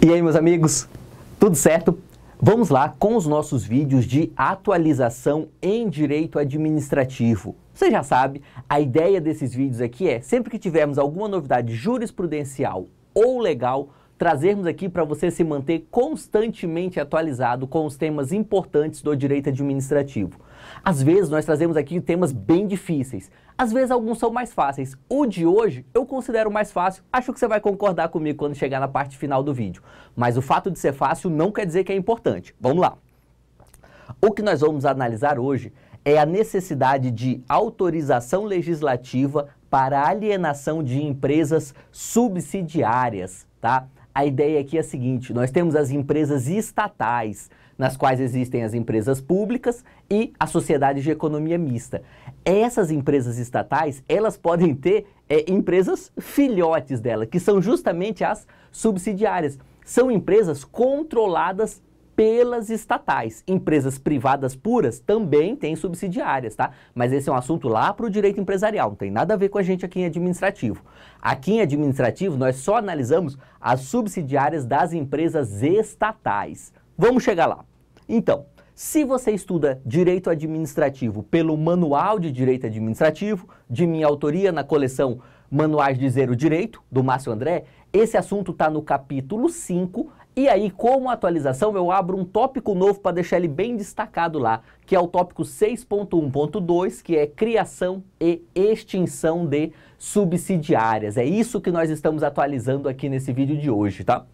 E aí, meus amigos, tudo certo? Vamos lá com os nossos vídeos de atualização em direito administrativo. Você já sabe, a ideia desses vídeos aqui é sempre que tivermos alguma novidade jurisprudencial ou legal, trazermos aqui para você se manter constantemente atualizado com os temas importantes do direito administrativo. Às vezes nós trazemos aqui temas bem difíceis, às vezes alguns são mais fáceis. O de hoje eu considero mais fácil, acho que você vai concordar comigo quando chegar na parte final do vídeo. Mas o fato de ser fácil não quer dizer que é importante. Vamos lá. O que nós vamos analisar hoje é a necessidade de autorização legislativa para alienação de empresas subsidiárias, tá? A ideia aqui é a seguinte: nós temos as empresas estatais, nas quais existem as empresas públicas e a sociedade de economia mista. Essas empresas estatais, elas podem ter é, empresas filhotes dela, que são justamente as subsidiárias. São empresas controladas pelas estatais. Empresas privadas puras também têm subsidiárias, tá? Mas esse é um assunto lá para o direito empresarial, não tem nada a ver com a gente aqui em administrativo. Aqui em administrativo, nós só analisamos as subsidiárias das empresas estatais. Vamos chegar lá. Então, se você estuda direito administrativo pelo Manual de Direito Administrativo, de minha autoria na coleção Manuais de Zero Direito, do Márcio André, esse assunto está no capítulo 5, e aí, como atualização, eu abro um tópico novo para deixar ele bem destacado lá, que é o tópico 6.1.2, que é criação e extinção de subsidiárias. É isso que nós estamos atualizando aqui nesse vídeo de hoje, tá?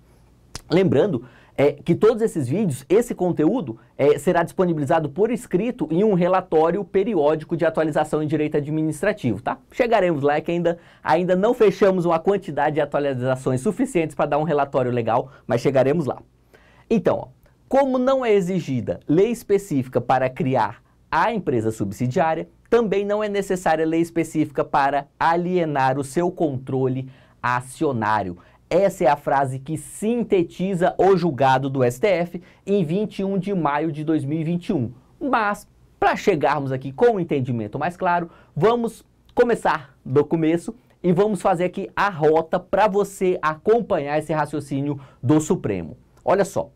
Lembrando é, que todos esses vídeos, esse conteúdo, é, será disponibilizado por escrito em um relatório periódico de atualização em direito administrativo, tá? Chegaremos lá, que ainda, ainda não fechamos uma quantidade de atualizações suficientes para dar um relatório legal, mas chegaremos lá. Então, ó, como não é exigida lei específica para criar a empresa subsidiária, também não é necessária lei específica para alienar o seu controle acionário. Essa é a frase que sintetiza o julgado do STF em 21 de maio de 2021. Mas, para chegarmos aqui com um entendimento mais claro, vamos começar do começo e vamos fazer aqui a rota para você acompanhar esse raciocínio do Supremo. Olha só,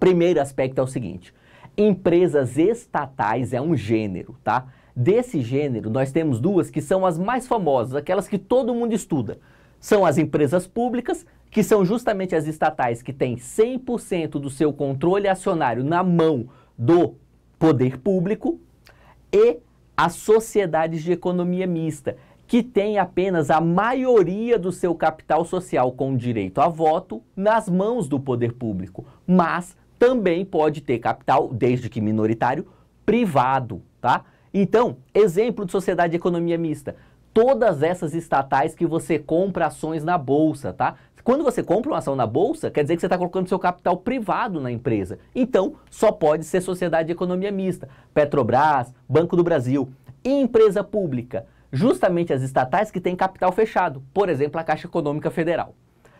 primeiro aspecto é o seguinte: empresas estatais é um gênero, tá? Desse gênero, nós temos duas que são as mais famosas, aquelas que todo mundo estuda são as empresas públicas, que são justamente as estatais que têm 100% do seu controle acionário na mão do poder público, e as sociedades de economia mista, que têm apenas a maioria do seu capital social com direito a voto nas mãos do poder público, mas também pode ter capital, desde que minoritário, privado, tá? Então, exemplo de sociedade de economia mista todas essas estatais que você compra ações na bolsa, tá? Quando você compra uma ação na bolsa, quer dizer que você está colocando seu capital privado na empresa. Então, só pode ser sociedade de economia mista, Petrobras, Banco do Brasil, empresa pública, justamente as estatais que têm capital fechado, por exemplo, a Caixa Econômica Federal.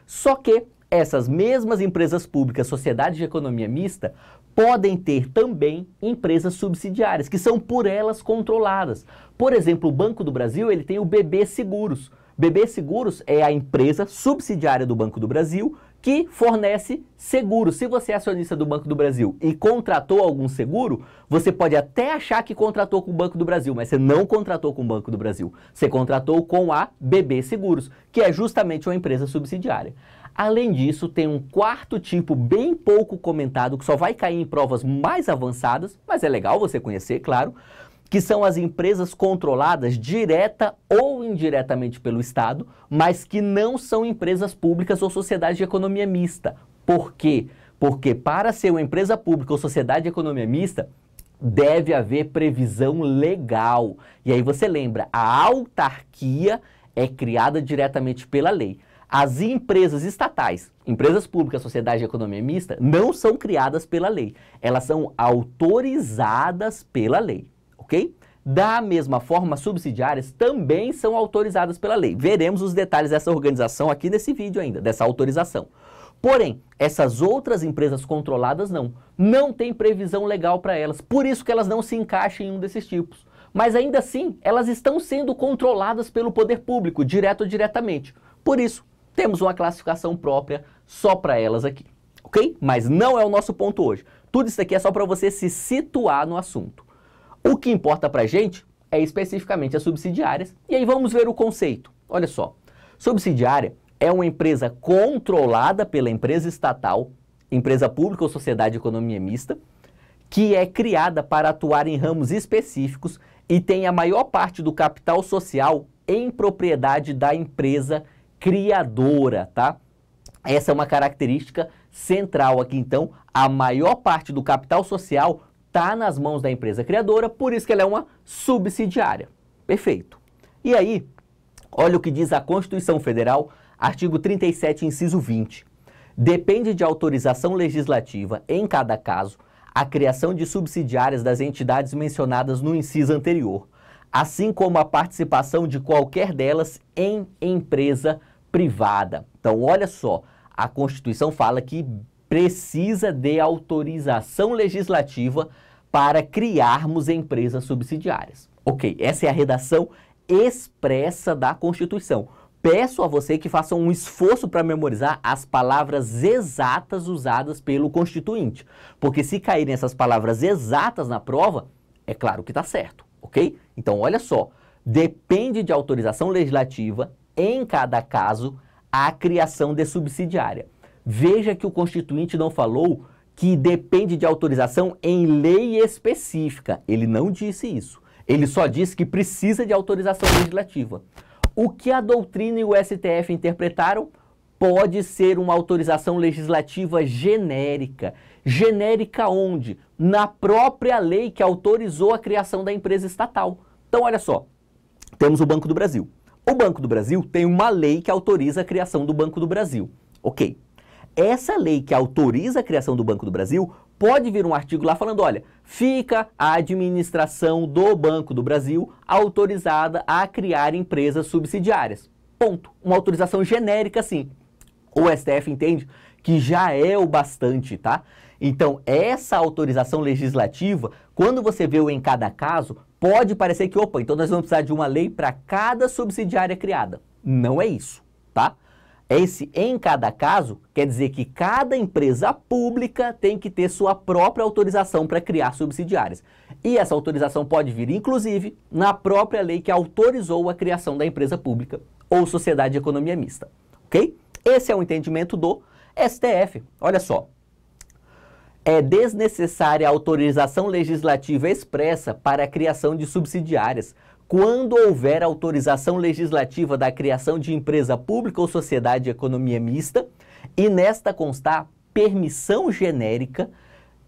Só que essas mesmas empresas públicas, sociedades de economia mista, podem ter também empresas subsidiárias, que são por elas controladas. Por exemplo, o Banco do Brasil ele tem o BB Seguros. BB Seguros é a empresa subsidiária do Banco do Brasil que fornece seguro. Se você é acionista do Banco do Brasil e contratou algum seguro, você pode até achar que contratou com o Banco do Brasil, mas você não contratou com o Banco do Brasil. Você contratou com a BB Seguros, que é justamente uma empresa subsidiária. Além disso, tem um quarto tipo bem pouco comentado, que só vai cair em provas mais avançadas, mas é legal você conhecer, claro, que são as empresas controladas direta ou indiretamente pelo Estado, mas que não são empresas públicas ou sociedades de economia mista. Por quê? Porque para ser uma empresa pública ou sociedade de economia mista, deve haver previsão legal. E aí você lembra, a autarquia é criada diretamente pela lei. As empresas estatais, empresas públicas, sociedade de economia mista, não são criadas pela lei. Elas são autorizadas pela lei, ok? Da mesma forma, subsidiárias também são autorizadas pela lei. Veremos os detalhes dessa organização aqui nesse vídeo ainda, dessa autorização. Porém, essas outras empresas controladas não. Não tem previsão legal para elas, por isso que elas não se encaixam em um desses tipos. Mas ainda assim, elas estão sendo controladas pelo poder público, direto ou diretamente. Por isso, temos uma classificação própria só para elas aqui, ok? Mas não é o nosso ponto hoje. Tudo isso aqui é só para você se situar no assunto. O que importa para a gente é especificamente as subsidiárias. E aí vamos ver o conceito. Olha só, subsidiária é uma empresa controlada pela empresa estatal, empresa pública ou sociedade de economia mista, que é criada para atuar em ramos específicos e tem a maior parte do capital social em propriedade da empresa criadora, tá? Essa é uma característica central aqui, então, a maior parte do capital social está nas mãos da empresa criadora, por isso que ela é uma subsidiária. Perfeito. E aí, olha o que diz a Constituição Federal, artigo 37, inciso 20. Depende de autorização legislativa, em cada caso, a criação de subsidiárias das entidades mencionadas no inciso anterior, assim como a participação de qualquer delas em empresa privada. Então, olha só, a Constituição fala que precisa de autorização legislativa para criarmos empresas subsidiárias. Ok, essa é a redação expressa da Constituição. Peço a você que faça um esforço para memorizar as palavras exatas usadas pelo Constituinte, porque se caírem essas palavras exatas na prova, é claro que está certo, ok? Então, olha só, depende de autorização legislativa em cada caso, a criação de subsidiária. Veja que o Constituinte não falou que depende de autorização em lei específica. Ele não disse isso. Ele só disse que precisa de autorização legislativa. O que a doutrina e o STF interpretaram pode ser uma autorização legislativa genérica. Genérica onde? Na própria lei que autorizou a criação da empresa estatal. Então, olha só, temos o Banco do Brasil. O Banco do Brasil tem uma lei que autoriza a criação do Banco do Brasil. Ok. Essa lei que autoriza a criação do Banco do Brasil pode vir um artigo lá falando: olha, fica a administração do Banco do Brasil autorizada a criar empresas subsidiárias. Ponto. Uma autorização genérica, assim. O STF entende que já é o bastante, tá? Então, essa autorização legislativa quando você vê o em cada caso, pode parecer que, opa, então nós vamos precisar de uma lei para cada subsidiária criada. Não é isso, tá? Esse em cada caso quer dizer que cada empresa pública tem que ter sua própria autorização para criar subsidiárias. E essa autorização pode vir, inclusive, na própria lei que autorizou a criação da empresa pública ou sociedade de economia mista. Ok? Esse é o entendimento do STF. Olha só, é desnecessária autorização legislativa expressa para a criação de subsidiárias, quando houver autorização legislativa da criação de empresa pública ou sociedade de economia mista, e nesta constar permissão genérica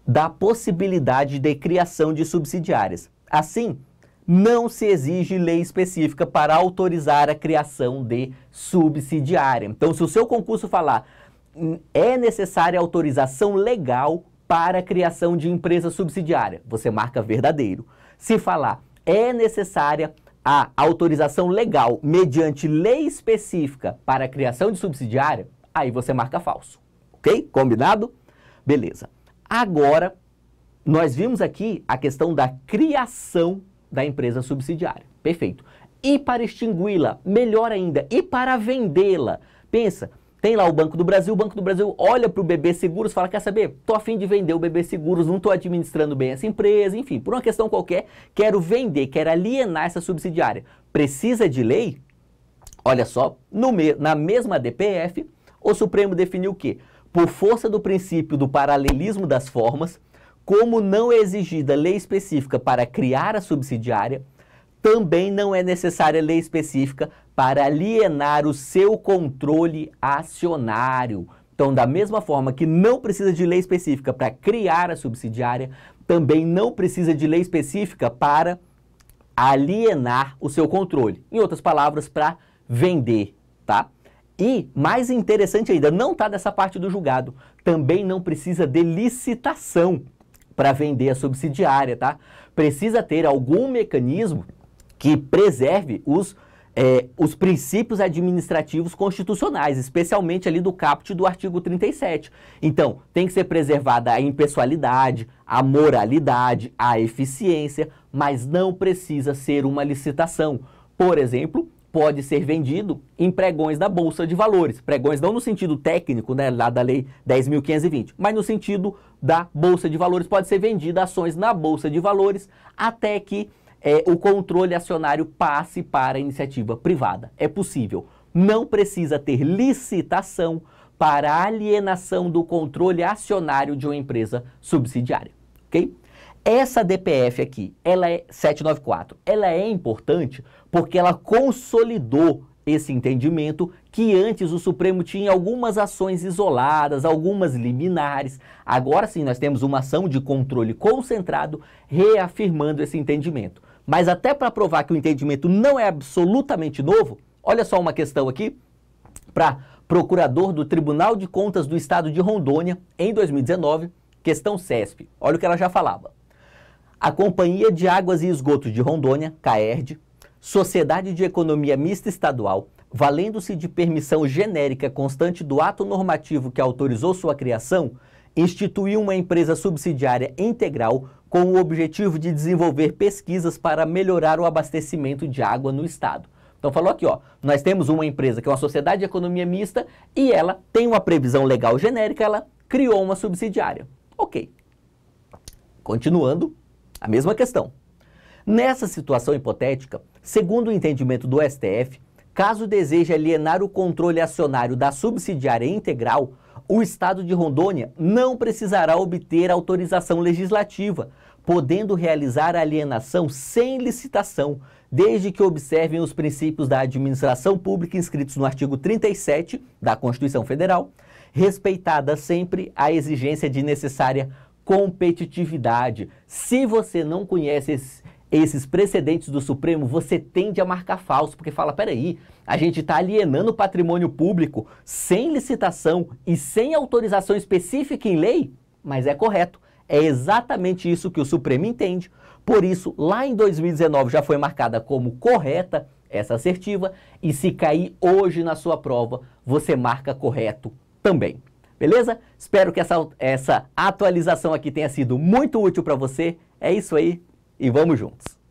da possibilidade de criação de subsidiárias. Assim, não se exige lei específica para autorizar a criação de subsidiária. Então, se o seu concurso falar hum, é necessária autorização legal para a criação de empresa subsidiária, você marca verdadeiro. Se falar é necessária a autorização legal mediante lei específica para a criação de subsidiária, aí você marca falso. Ok? Combinado? Beleza. Agora, nós vimos aqui a questão da criação da empresa subsidiária. Perfeito. E para extingui-la, melhor ainda, e para vendê-la. Pensa, tem lá o Banco do Brasil, o Banco do Brasil olha para o BB Seguros fala, quer saber, tô afim de vender o BB Seguros, não estou administrando bem essa empresa, enfim, por uma questão qualquer, quero vender, quero alienar essa subsidiária. Precisa de lei? Olha só, no, na mesma DPF, o Supremo definiu que, por força do princípio do paralelismo das formas, como não é exigida lei específica para criar a subsidiária, também não é necessária lei específica para alienar o seu controle acionário. Então, da mesma forma que não precisa de lei específica para criar a subsidiária, também não precisa de lei específica para alienar o seu controle. Em outras palavras, para vender, tá? E, mais interessante ainda, não está dessa parte do julgado, também não precisa de licitação para vender a subsidiária, tá? Precisa ter algum mecanismo que preserve os, é, os princípios administrativos constitucionais, especialmente ali do caput do artigo 37. Então, tem que ser preservada a impessoalidade, a moralidade, a eficiência, mas não precisa ser uma licitação. Por exemplo, pode ser vendido em pregões da Bolsa de Valores. Pregões não no sentido técnico, né, lá da Lei 10.520, mas no sentido da Bolsa de Valores. Pode ser vendida ações na Bolsa de Valores até que é, o controle acionário passe para a iniciativa privada. É possível. Não precisa ter licitação para alienação do controle acionário de uma empresa subsidiária, ok? Essa DPF aqui, ela é 794, ela é importante porque ela consolidou esse entendimento que antes o Supremo tinha algumas ações isoladas, algumas liminares. Agora sim, nós temos uma ação de controle concentrado reafirmando esse entendimento. Mas até para provar que o entendimento não é absolutamente novo, olha só uma questão aqui para procurador do Tribunal de Contas do Estado de Rondônia em 2019, questão CESP. Olha o que ela já falava. A Companhia de Águas e Esgotos de Rondônia, CAERD, Sociedade de Economia Mista Estadual, valendo-se de permissão genérica constante do ato normativo que autorizou sua criação, instituiu uma empresa subsidiária integral com o objetivo de desenvolver pesquisas para melhorar o abastecimento de água no estado. Então falou aqui, ó, nós temos uma empresa que é uma sociedade de economia mista e ela tem uma previsão legal genérica, ela criou uma subsidiária. OK. Continuando, a mesma questão. Nessa situação hipotética, segundo o entendimento do STF, caso deseje alienar o controle acionário da subsidiária integral, o estado de Rondônia não precisará obter autorização legislativa, podendo realizar alienação sem licitação, desde que observem os princípios da administração pública inscritos no artigo 37 da Constituição Federal, respeitada sempre a exigência de necessária competitividade. Se você não conhece esse esses precedentes do Supremo, você tende a marcar falso, porque fala, peraí, a gente está alienando o patrimônio público sem licitação e sem autorização específica em lei? Mas é correto, é exatamente isso que o Supremo entende. Por isso, lá em 2019 já foi marcada como correta essa assertiva e se cair hoje na sua prova, você marca correto também. Beleza? Espero que essa, essa atualização aqui tenha sido muito útil para você. É isso aí e vamos juntos.